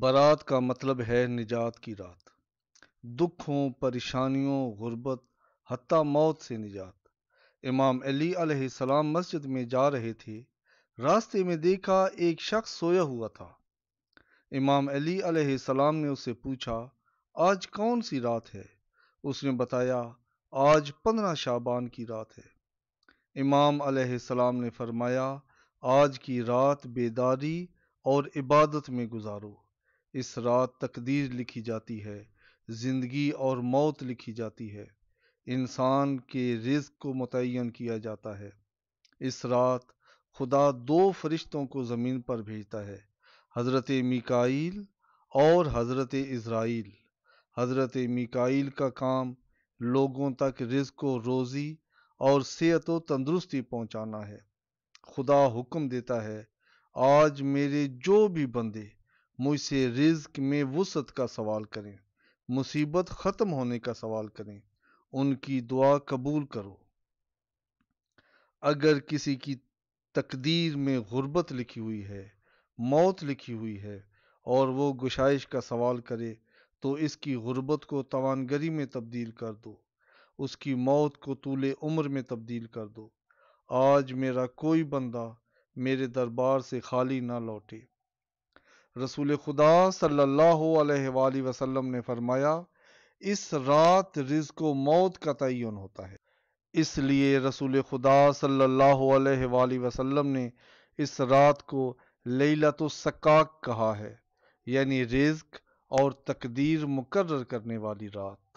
बारात का मतलब है निजात की रात दुखों परेशानियों गुर्बत हती मौत से निजात इमाम अली अलैहिस्सलाम मस्जिद में जा रहे थे रास्ते में देखा एक शख्स सोया हुआ था इमाम अली अलैहिस्सलाम ने उसे पूछा आज कौन सी रात है उसने बताया आज पंद्रह शाबान की रात है इमाम अलैहिस्सलाम ने फरमाया आज की रात बेदारी और इबादत में गुजारो इस रात तकदीर लिखी जाती है ज़िंदगी और मौत लिखी जाती है इंसान के रिज्क को मुतन किया जाता है इस रात खुदा दो फरिश्तों को ज़मीन पर भेजता है हज़रत मिकाइल और हज़रत इसराइल हज़रत मिकाइल का काम लोगों तक रिज्क को रोज़ी और सेहत व तंदरुस्ती पहुँचाना है खुदा हुक्म देता है आज मेरे जो भी बंदे मुझसे रिज्क में वसत का सवाल करें मुसीबत ख़त्म होने का सवाल करें उनकी दुआ कबूल करो अगर किसी की तकदीर में गुर्बत लिखी हुई है मौत लिखी हुई है और वो गुशाइश का सवाल करे तो इसकी गुर्बत को तवानगरी में तब्दील कर दो उसकी मौत को तूले उम्र में तब्दील कर दो आज मेरा कोई बंदा मेरे दरबार से खाली ना लौटे रसूल खुदा सल्ला वसलम ने फरमाया इस रात को मौत का तयन होता है इसलिए रसूल खुदा सल्ला वसलम ने इस रात को लैलतुसकाक कहा है यानी रिज्क और तकदीर मुकर्र करने वाली रात